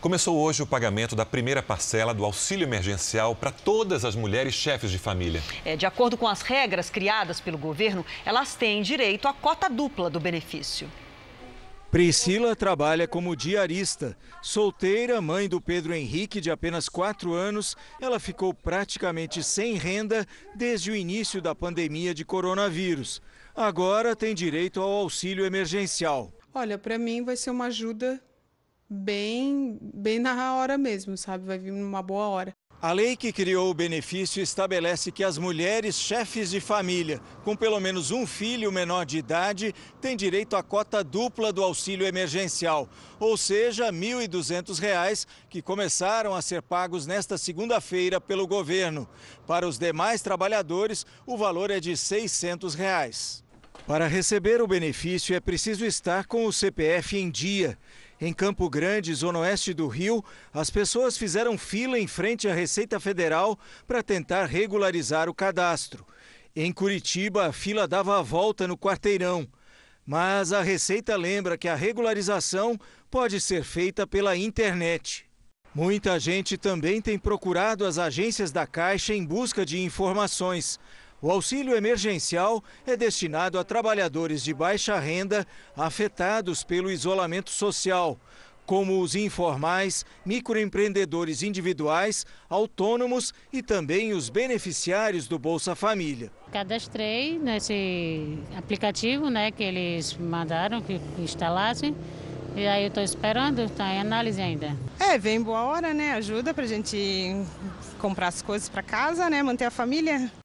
Começou hoje o pagamento da primeira parcela do auxílio emergencial para todas as mulheres chefes de família. É, de acordo com as regras criadas pelo governo, elas têm direito à cota dupla do benefício. Priscila trabalha como diarista. Solteira, mãe do Pedro Henrique, de apenas 4 anos, ela ficou praticamente sem renda desde o início da pandemia de coronavírus. Agora tem direito ao auxílio emergencial. Olha, para mim vai ser uma ajuda bem, bem na hora mesmo, sabe? Vai vir numa boa hora. A lei que criou o benefício estabelece que as mulheres chefes de família com pelo menos um filho menor de idade têm direito à cota dupla do auxílio emergencial, ou seja, R$ 1.200, que começaram a ser pagos nesta segunda-feira pelo governo. Para os demais trabalhadores, o valor é de R$ 600. Reais. Para receber o benefício é preciso estar com o CPF em dia. Em Campo Grande, zona oeste do Rio, as pessoas fizeram fila em frente à Receita Federal para tentar regularizar o cadastro. Em Curitiba, a fila dava a volta no quarteirão. Mas a Receita lembra que a regularização pode ser feita pela internet. Muita gente também tem procurado as agências da Caixa em busca de informações. O auxílio emergencial é destinado a trabalhadores de baixa renda afetados pelo isolamento social, como os informais, microempreendedores individuais, autônomos e também os beneficiários do Bolsa Família. Cadastrei nesse aplicativo né, que eles mandaram que instalassem. E aí eu estou esperando, está em análise ainda. É, vem boa hora, né? Ajuda para a gente comprar as coisas para casa, né? Manter a família.